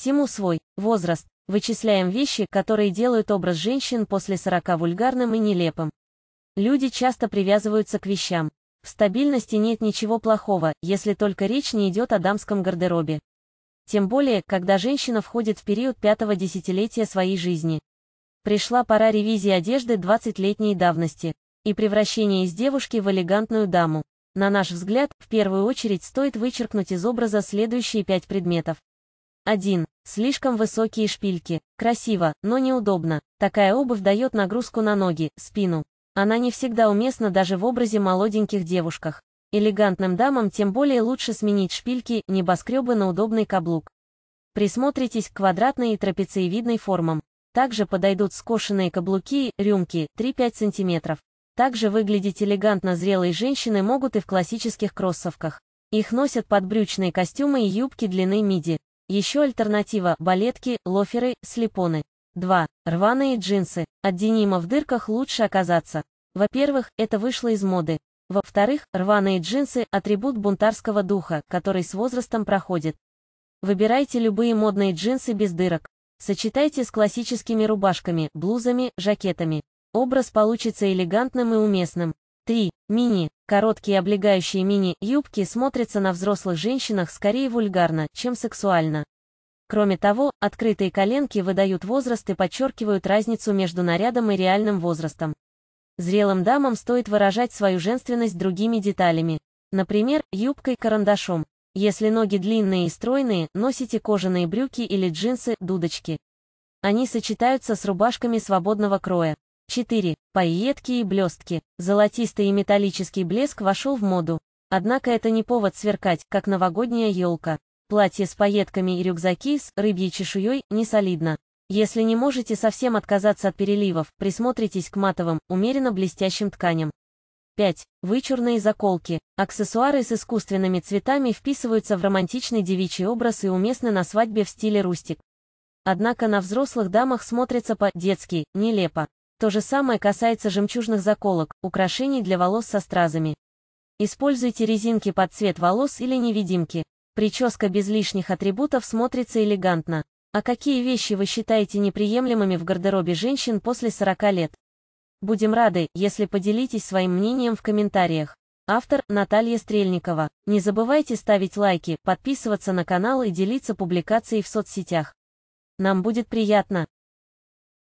Всему свой, возраст. Вычисляем вещи, которые делают образ женщин после 40 вульгарным и нелепым. Люди часто привязываются к вещам. В стабильности нет ничего плохого, если только речь не идет о дамском гардеробе. Тем более, когда женщина входит в период пятого десятилетия своей жизни. Пришла пора ревизии одежды 20-летней давности и превращения из девушки в элегантную даму. На наш взгляд, в первую очередь стоит вычеркнуть из образа следующие пять предметов. 1. Слишком высокие шпильки. Красиво, но неудобно. Такая обувь дает нагрузку на ноги, спину. Она не всегда уместна даже в образе молоденьких девушках. Элегантным дамам тем более лучше сменить шпильки, небоскребы на удобный каблук. Присмотритесь к квадратной и трапециевидной формам. Также подойдут скошенные каблуки, рюмки, 3-5 см. Также выглядеть элегантно зрелые женщины могут и в классических кроссовках. Их носят под брючные костюмы и юбки длины миди. Еще альтернатива – балетки, лоферы, слепоны. 2. Рваные джинсы. От денима в дырках лучше оказаться. Во-первых, это вышло из моды. Во-вторых, рваные джинсы – атрибут бунтарского духа, который с возрастом проходит. Выбирайте любые модные джинсы без дырок. Сочетайте с классическими рубашками, блузами, жакетами. Образ получится элегантным и уместным. 3. Мини. Короткие облегающие мини-юбки смотрятся на взрослых женщинах скорее вульгарно, чем сексуально. Кроме того, открытые коленки выдают возраст и подчеркивают разницу между нарядом и реальным возрастом. Зрелым дамам стоит выражать свою женственность другими деталями. Например, юбкой-карандашом. Если ноги длинные и стройные, носите кожаные брюки или джинсы, дудочки. Они сочетаются с рубашками свободного кроя. 4. Пайетки и блестки. Золотистый и металлический блеск вошел в моду. Однако это не повод сверкать, как новогодняя елка. Платье с пайетками и рюкзаки с рыбьей чешуей не солидно. Если не можете совсем отказаться от переливов, присмотритесь к матовым, умеренно блестящим тканям. 5. Вычурные заколки. Аксессуары с искусственными цветами вписываются в романтичный девичий образ и уместны на свадьбе в стиле рустик. Однако на взрослых дамах смотрятся по-детски, нелепо. То же самое касается жемчужных заколок, украшений для волос со стразами. Используйте резинки под цвет волос или невидимки. Прическа без лишних атрибутов смотрится элегантно. А какие вещи вы считаете неприемлемыми в гардеробе женщин после 40 лет? Будем рады, если поделитесь своим мнением в комментариях. Автор Наталья Стрельникова. Не забывайте ставить лайки, подписываться на канал и делиться публикацией в соцсетях. Нам будет приятно.